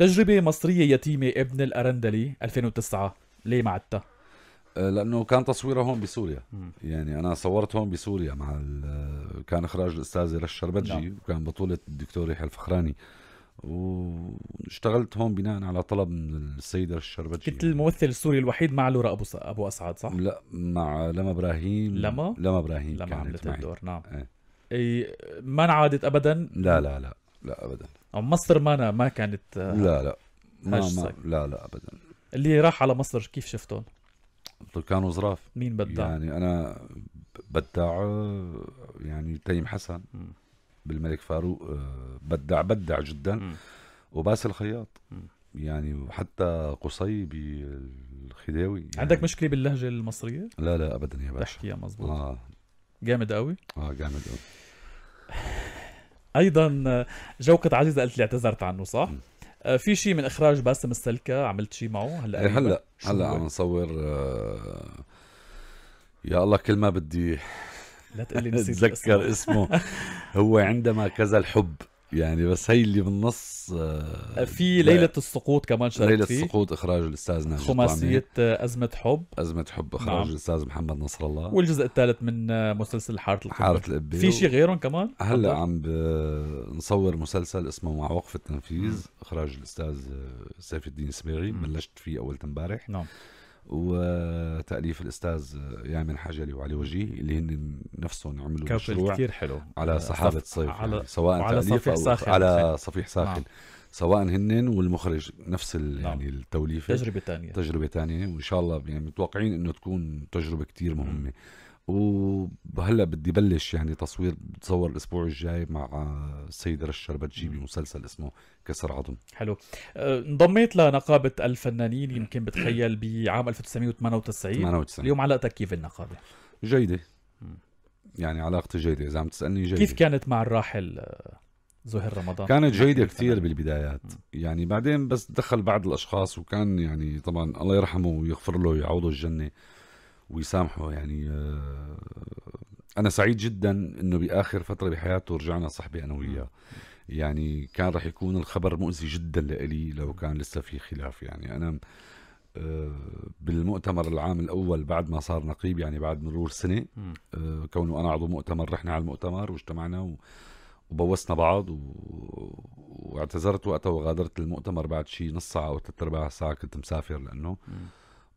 تجربة مصرية يتيمة ابن الأرندلي 2009 ليه معدتها؟ أه، لانه كان تصويره هون بسوريا يعني انا صورت هون بسوريا مع كان اخراج الاستاذ رش شربتجي نعم. وكان بطوله الدكتور يحيى الفخراني واشتغلت هون بناء على طلب من السيد رش شربتجي كنت الممثل السوري الوحيد مع لورا ابو ابو اسعد صح؟ لا مع لما ابراهيم لما لما ابراهيم لما عملت الدور نعم ايه. ما انعادت ابدا لا لا لا لا ابدا او مصر ما ما كانت آه، لا لا ما, ما لا لا ابدا اللي راح على مصر كيف شفتهم؟ طيب، كانوا ظراف مين بدع؟ يعني انا بدع آه، يعني تيم حسن بالملك فاروق آه، بدع بدع جدا وباسل وباس الخياط يعني وحتى قصي بالخداوي يعني عندك مشكله باللهجه المصريه؟ لا لا ابدا يا باشا تحكيها مزبوط اه جامد قوي؟ اه جامد قوي ايضا جوكة عزيزه قلت لي اعتذرت عنه صح؟ آه، في شيء من اخراج باسم السلكه عملت شيء معه هلا إيه، هلا أيوة. هلا, هل عم نصور آه، يا الله كل ما بدي لا تقول لي نسيت اتذكر اسمه هو عندما كذا الحب يعني بس هي اللي بالنص آه، في ليلة السقوط كمان شاركت ليلة فيه. السقوط إخراج الأستاذ ناجي خماسية آه، أزمة حب أزمة حب إخراج نعم. الأستاذ محمد نصر الله والجزء الثالث من آه، مسلسل حارة القبة حارة القبة في شيء غيرهم كمان؟ هلا عم نصور مسلسل اسمه مع وقف التنفيذ م. إخراج الأستاذ سيف الدين سبيغي بلشت فيه أول امبارح نعم وتاليف الاستاذ يامن حجلي وعلي وجيه اللي هن نفسهم عملوا مشروع كتير حلو على سحابه صف... صيف على... يعني سواء على تاليف صفيح او ساخن. على صفيح نعم. ساخن نعم. سواء هن والمخرج نفس ال... نعم. يعني التوليفه تجربه ثانيه تجربه ثانيه وان شاء الله يعني متوقعين انه تكون تجربه كتير مهمه م. وهلا بدي بلش يعني تصوير بتصور الاسبوع الجاي مع السيد رشا بتجي بمسلسل اسمه كسر عظم حلو أه، انضميت لنقابه الفنانين يمكن بتخيل بعام 1998 98. اليوم علاقتك كيف النقابه جيده يعني علاقتي جيده اذا عم تسالني جيده كيف كانت مع الراحل زهير أه، رمضان كانت جيده كثير بالبدايات يعني بعدين بس دخل بعض الاشخاص وكان يعني طبعا الله يرحمه ويغفر له ويعوضه الجنه ويسامحه يعني آه، انا سعيد جدا انه باخر فتره بحياته رجعنا صحبه انا وياه يعني كان رح يكون الخبر مؤذي جدا لإلي لو كان لسه في خلاف يعني انا آه، بالمؤتمر العام الاول بعد ما صار نقيب يعني بعد مرور سنه آه، كونه انا عضو مؤتمر رحنا على المؤتمر واجتمعنا وبوسنا بعض و... واعتذرت وقتها وغادرت المؤتمر بعد شيء نص ساعه او ثلاث ارباع ساعه كنت مسافر لانه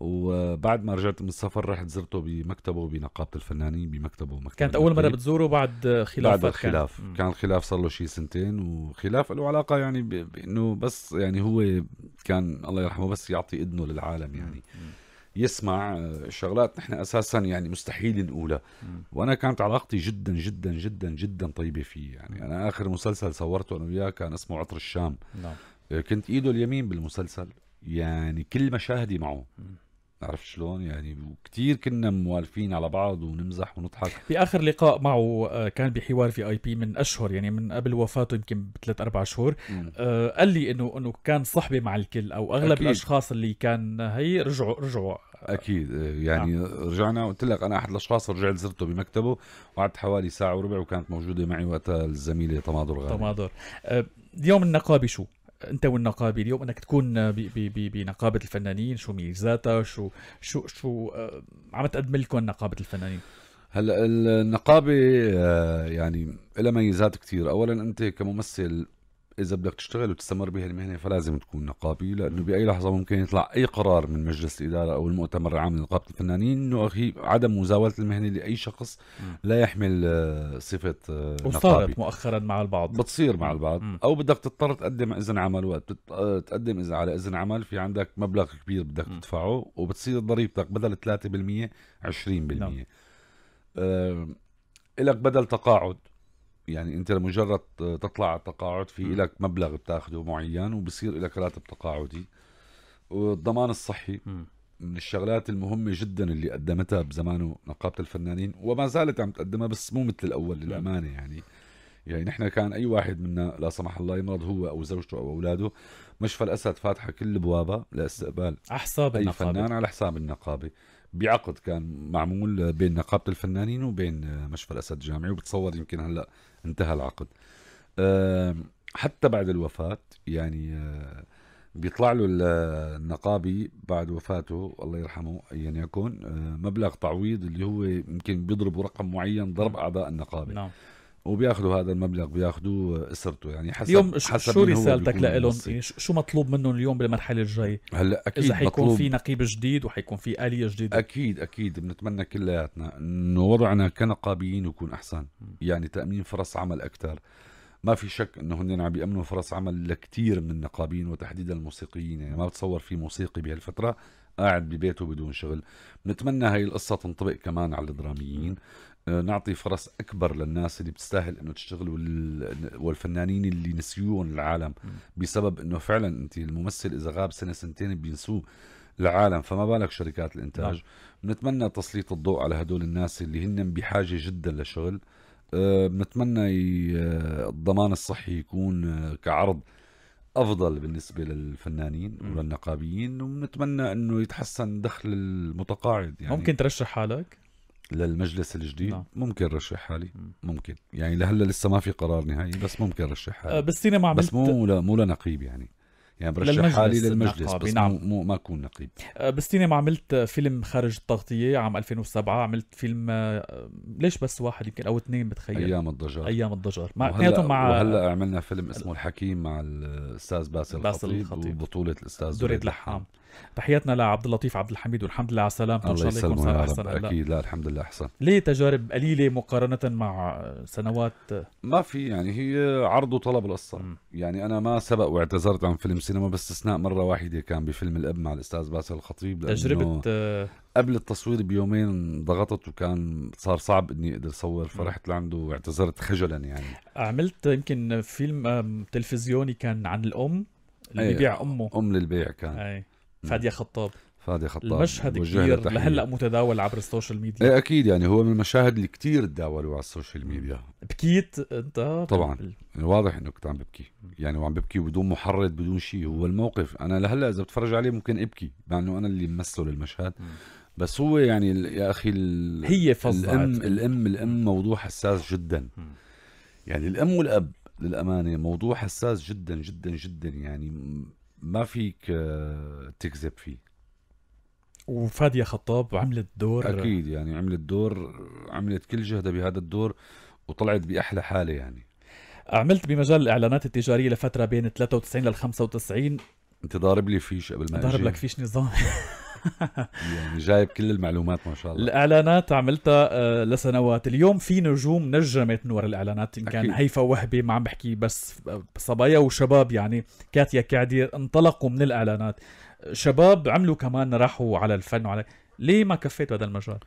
وبعد ما رجعت من السفر رحت زرته بمكتبه بنقابه الفنانين بمكتبه مكتبه كانت اول مره بتزوره بعد خلاف بعد يعني؟ الخلاف كان, كان الخلاف صار له شيء سنتين وخلاف له علاقه يعني بانه بس يعني هو كان الله يرحمه بس يعطي اذنه للعالم يعني يسمع شغلات نحن اساسا يعني مستحيل نقولها وانا كانت علاقتي جدا جدا جدا جدا طيبه فيه يعني انا اخر مسلسل صورته انا وياه كان اسمه عطر الشام نعم. كنت ايده اليمين بالمسلسل يعني كل مشاهدي معه عرفت شلون يعني كثير كنا موالفين على بعض ونمزح ونضحك باخر لقاء معه آه، كان بحوار في اي بي من اشهر يعني من قبل وفاته يمكن بثلاث اربع شهور آه قال لي انه انه كان صحبه مع الكل او اغلب أكيد. الاشخاص اللي كان هي رجعوا رجعوا اكيد آه، يعني نعم. رجعنا قلت لك انا احد الاشخاص رجعت زرته بمكتبه وقعدت حوالي ساعه وربع وكانت موجوده معي وقتها الزميله تماضر غالي تماضر آه اليوم النقابه شو؟ انت والنقابه اليوم انك تكون بنقابه الفنانين شو ميزاتها شو شو شو آه، عم تقدم لكم نقابه الفنانين هلا النقابه آه، يعني لها ميزات كثير اولا انت كممثل اذا بدك تشتغل وتستمر بهالمهنه المهنه فلازم تكون نقابي لانه باي لحظه ممكن يطلع اي قرار من مجلس الاداره او المؤتمر العام لنقابه الفنانين انه اخي عدم مزاوله المهنه لاي شخص لا يحمل آه، صفه آه، نقابي وصارت مؤخرا مع البعض بتصير مع البعض او بدك تضطر تقدم اذن عمل وقت آه، تقدم اذا على اذن عمل في عندك مبلغ كبير بدك تدفعه وبتصير ضريبتك بدل 3% 20% نعم. أه لك بدل تقاعد يعني انت لمجرد تطلع على التقاعد في لك مبلغ بتاخده معين وبصير لك راتب تقاعدي والضمان الصحي م. من الشغلات المهمة جدا اللي قدمتها بزمانه نقابة الفنانين وما زالت عم تقدمها بس مو مثل الأول للأمانة يعني يعني نحن كان أي واحد منا لا سمح الله يمرض هو أو زوجته أو أولاده مشفى الأسد فاتحة كل بوابة لاستقبال على حساب النقابة أي فنان على حساب النقابة بعقد كان معمول بين نقابه الفنانين وبين مشفى الاسد الجامعي وبتصور يمكن هلا انتهى العقد حتى بعد الوفاه يعني بيطلع له النقابي بعد وفاته الله يرحمه ايا يكن مبلغ تعويض اللي هو يمكن بيضربوا رقم معين ضرب نعم. اعضاء النقابه نعم. وبياخذوا هذا المبلغ بياخذوه اسرته يعني حسب اليوم حسب شو رسالتك لهم شو مطلوب منهم اليوم بالمرحله الجاي هلا اكيد اذا حيكون مطلوب... في نقيب جديد وحيكون في اليه جديده اكيد اكيد بنتمنى كلياتنا انه وضعنا كنقابيين يكون احسن يعني تامين فرص عمل اكثر ما في شك انه هن عم بيامنوا فرص عمل لكثير من النقابين وتحديدا الموسيقيين يعني ما بتصور في موسيقي بهالفتره قاعد ببيته بدون شغل بنتمنى هاي القصه تنطبق كمان على الدراميين آه، نعطي فرص اكبر للناس اللي بتستاهل انه تشتغل والفنانين اللي نسيوهم العالم بسبب انه فعلا انت الممثل اذا غاب سنه سنتين بينسوه العالم فما بالك شركات الانتاج نعم. بنتمنى تسليط الضوء على هدول الناس اللي هن بحاجه جدا لشغل آه، بنتمنى آه، الضمان الصحي يكون كعرض افضل بالنسبه للفنانين وللنقابيين وبنتمنى انه يتحسن دخل المتقاعد يعني ممكن ترشح حالك للمجلس الجديد نعم. ممكن رشح حالي ممكن يعني لهلا لسه ما في قرار نهائي بس ممكن رشح حالي آه، بس عملت بس مو لا مو لنقيب يعني يعني برشح حالي للمجلس بس نعم. مو ما اكون نقيب آه، بالسينما عملت فيلم خارج التغطيه عام 2007 عملت فيلم آه، ليش بس واحد يمكن او اثنين بتخيل ايام الضجر ايام الضجر مع اثنيناتهم مع وهلا عملنا فيلم اسمه الحكيم مع الاستاذ باسل, باسل الخطيب, الخطيب. وبطوله الاستاذ دريد لحام تحياتنا لعبد اللطيف عبد الحميد والحمد لله على السلامه ان شاء الله يكون صار احسن اكيد لا الحمد لله احسن ليه تجارب قليله مقارنه مع سنوات ما في يعني هي عرض وطلب القصه يعني انا ما سبق واعتذرت عن فيلم سينما باستثناء مره واحده كان بفيلم الاب مع الاستاذ باسل الخطيب تجربه آه، قبل التصوير بيومين ضغطت وكان صار صعب اني اقدر اصور فرحت لعنده واعتذرت خجلا يعني عملت يمكن فيلم تلفزيوني كان عن الام اللي إيه. بيبيع امه ام للبيع كان أي. فادية خطاب فادي خطاب المشهد كثير لهلا متداول عبر السوشيال ميديا ايه اكيد يعني هو من المشاهد اللي كثير تداولوا على السوشيال ميديا بكيت انت طبعا بال... واضح انه كنت عم ببكي يعني وعم ببكي بدون محرض بدون شيء هو الموقف انا لهلا اذا بتفرج عليه ممكن ابكي مع انه انا اللي مثله المشهد بس هو يعني يا اخي ال... هي فظعت الام الام الام موضوع حساس جدا يعني الام والاب للامانه موضوع حساس جدا جدا جدا يعني ما فيك آه، تكذب فيه وفادية خطاب عملت دور اكيد يعني عملت دور عملت كل جهدها بهذا الدور وطلعت باحلى حاله يعني عملت بمجال الاعلانات التجاريه لفتره بين 93 لل 95 انت ضارب لي فيش قبل ما أجي ضارب لك فيش نظام يعني جايب كل المعلومات ما شاء الله الاعلانات عملتها آه، لسنوات اليوم في نجوم نجمت نور الاعلانات ان كان هيفا وهبي ما عم بحكي بس آه، صبايا وشباب يعني كاتيا كعدير انطلقوا من الاعلانات شباب عملوا كمان راحوا على الفن وعلى ليه ما كفيت بهذا المجال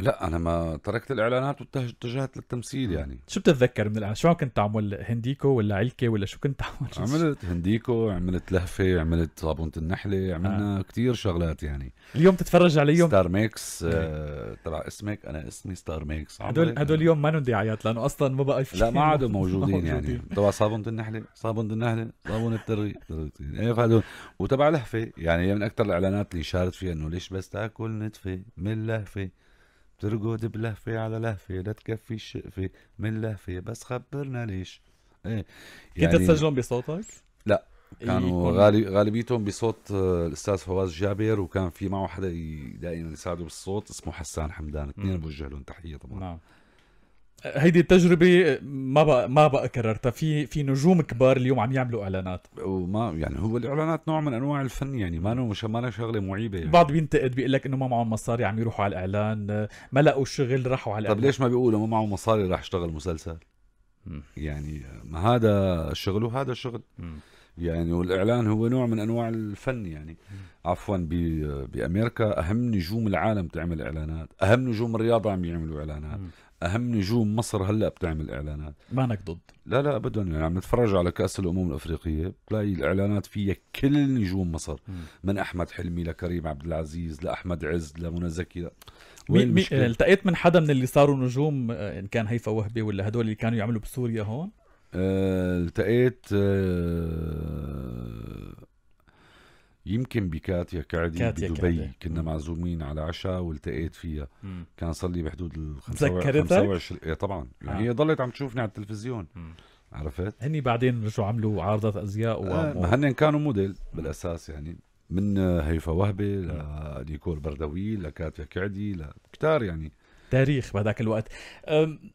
لا انا ما تركت الاعلانات واتجهت للتمثيل يعني شو بتتذكر من الاعلانات شو عم كنت تعمل هنديكو ولا علكه ولا شو كنت تعمل عملت هنديكو عملت لهفه عملت صابونه النحله عملنا آه. كتير شغلات يعني اليوم تتفرج عليهم ستار ميكس إيه. آه، تبع اسمك انا اسمي ستار ميكس هدول يعني. هدول اليوم ما دعايات لانه اصلا ما بقى في لا ما عادوا موجودين, يعني تبع صابونه النحله صابونه النحله صابونه الترغيب ايه فهدول وتبع لهفه يعني هي من اكثر الاعلانات اللي شارت فيها انه ليش بس تاكل نتفه من لهفه ترقد بلهفة على لهفة لا تكفي الشقفة من لهفة بس خبرنا ليش ايه يعني كنت تسجلهم بصوتك؟ لا إيه، كانوا غالب غالبيتهم بصوت آه، الاستاذ فواز جابر وكان في معه حدا دائما يساعده بالصوت اسمه حسان حمدان اثنين بوجه لهم تحيه طبعا نعم هيدي التجربه ما بقى ما بقى كررتها في في نجوم كبار اليوم عم يعملوا اعلانات وما يعني هو الاعلانات نوع من انواع الفن يعني ما مش ما شغله معيبه يعني. بعض بينتقد بيقول لك انه ما معهم مصاري عم يروحوا على الاعلان ما لقوا شغل راحوا على الإعلان. طب ليش ما بيقولوا ما معهم مصاري راح اشتغل مسلسل يعني ما هذا الشغل وهذا شغل يعني والاعلان هو نوع من انواع الفن يعني عفوا بامريكا اهم نجوم العالم تعمل اعلانات اهم نجوم الرياضه عم يعملوا اعلانات اهم نجوم مصر هلا بتعمل اعلانات مانك ضد لا لا ابدا يعني عم نتفرج على كاس الامم الافريقيه بتلاقي الاعلانات فيها كل نجوم مصر م. من احمد حلمي لكريم عبد العزيز لاحمد عز لمنى زكي لا. وين مي مي التقيت من حدا من اللي صاروا نجوم آه، ان كان هيفا وهبي ولا هدول اللي كانوا يعملوا بسوريا هون آه، التقيت آه يمكن بكاتيا كعدي كاتيا بدبي كعدي. كنا معزومين على عشاء والتقيت فيها مم. كان صار لي بحدود ال 25 اي طبعا آه. يعني آه. هي ضلت عم تشوفني على التلفزيون مم. عرفت هني بعدين رجعوا عملوا عارضه ازياء و... آه هن كانوا موديل بالاساس يعني من هيفا وهبه لنيكول بردوي لكاتيا كعدي لكتار يعني تاريخ بهذاك الوقت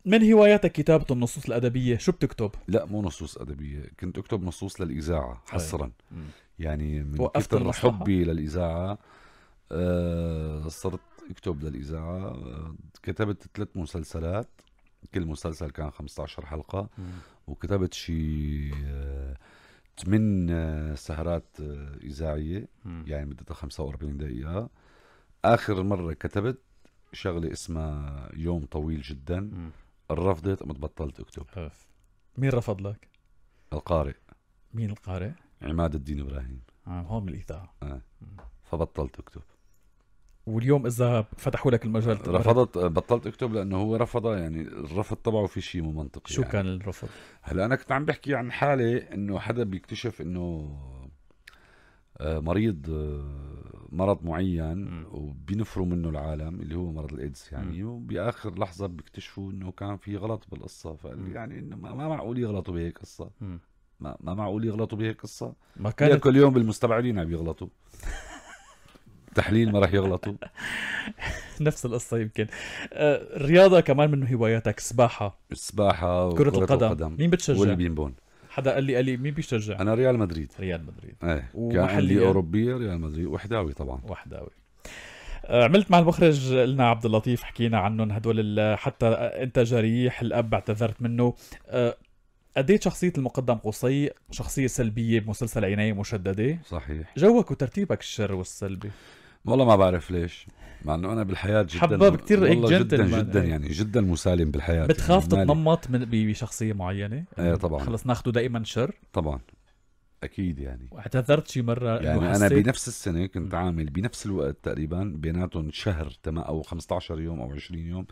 من هواياتك كتابة النصوص الأدبية شو بتكتب؟ لا مو نصوص أدبية كنت أكتب نصوص للإذاعة طيب. حصرا يعني من كثر حبي للإذاعة أه صرت أكتب للإذاعة أه كتبت ثلاث مسلسلات كل مسلسل كان 15 حلقة وكتبت شي أه ثمان أه، سهرات أه، إذاعية يعني مدتها 45 دقيقة آخر مرة كتبت شغله اسمها يوم طويل جدا رفضت قمت بطلت اكتب أف. مين رفض لك؟ القارئ مين القارئ؟ عماد الدين ابراهيم آه هون من الاذاعه آه. فبطلت اكتب واليوم اذا فتحوا لك المجال رفضت بطلت اكتب لانه هو رفض يعني الرفض تبعه في شيء مو منطقي شو يعني. كان الرفض؟ هلا انا كنت عم بحكي عن حالي انه حدا بيكتشف انه آه، مريض آه، مرض معين وبينفروا منه العالم اللي هو مرض الايدز يعني م. وباخر لحظه بيكتشفوا انه كان في غلط بالقصه فقال يعني انه ما معقول يغلطوا بهيك قصه ما, ما معقول يغلطوا بهيك قصه ما كان كل يوم بالمستبعدين عم يغلطوا تحليل ما راح يغلطوا نفس القصة يمكن آه، الرياضة كمان من هواياتك سباحة السباحة كرة, كرة القدم. القدم مين بتشجع؟ والبينبون حدا قال لي قال لي مين بيشجع؟ انا ريال مدريد ريال مدريد ايه ومحلية اوروبيه ريال مدريد وحداوي طبعا وحداوي آه، عملت مع المخرج لنا عبد اللطيف حكينا عنهم هدول حتى انت جريح الاب اعتذرت منه أديت آه، شخصية المقدم قصي شخصية سلبية بمسلسل عناية مشددة صحيح جوك وترتيبك الشر والسلبي والله ما بعرف ليش مع انه انا بالحياه جدا حباب كثير والله جدا يعني. جدا يعني جدا مسالم بالحياه بتخاف يعني تتنمط من بشخصيه معينه ايه طبعا خلص ناخده دائما شر طبعا اكيد يعني اعتذرت شي مره يعني انا بنفس السنه كنت عامل بنفس الوقت تقريبا بيناتهم شهر تمام او 15 يوم او 20 يوم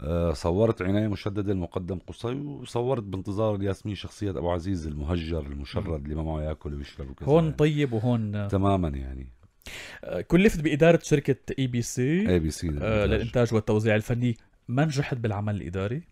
آه، صورت عناية مشددة المقدم قصي وصورت بانتظار الياسمين شخصية أبو عزيز المهجر المشرد اللي ما معه ياكل ويشرب وكذا هون يعني. طيب وهون تماما يعني كلفت بإدارة شركة اي بي سي للإنتاج والتوزيع الفني ما نجحت بالعمل الإداري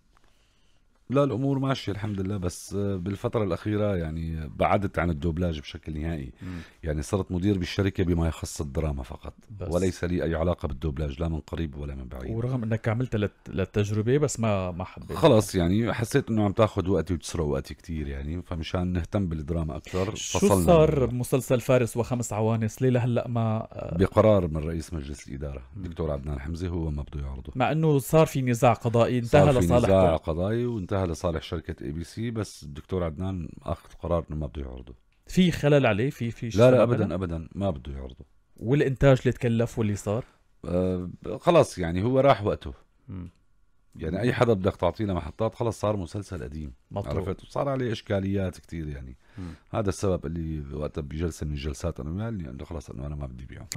لا الامور ماشيه الحمد لله بس بالفتره الاخيره يعني بعدت عن الدوبلاج بشكل نهائي مم. يعني صرت مدير بالشركه بما يخص الدراما فقط بس. وليس لي اي علاقه بالدوبلاج لا من قريب ولا من بعيد ورغم انك عملت لت... للتجربه بس ما ما حبيت خلص يعني حسيت انه عم تاخذ وقتي وتسرق وقتي كثير يعني فمشان نهتم بالدراما اكثر شو صار مسلسل فارس وخمس عوانس ليه لهلا ما آه، بقرار من رئيس مجلس الاداره الدكتور عدنان حمزه هو ما بده يعرضه مع انه صار في نزاع قضائي انتهى لصالح صار في نزاع قضائي وانتهى انتهى لصالح شركه اي بي سي بس الدكتور عدنان اخذ قرار انه ما بده يعرضه في خلل عليه في في لا لا ابدا ابدا ما بده يعرضه والانتاج اللي تكلف واللي صار آه خلاص يعني هو راح وقته م. يعني اي حدا بدك تعطيه لمحطات خلص صار مسلسل قديم مطلوب. عرفت وصار عليه اشكاليات كثير يعني م. هذا السبب اللي وقتها بجلسه من الجلسات انا انه خلص انه انا ما بدي بيعه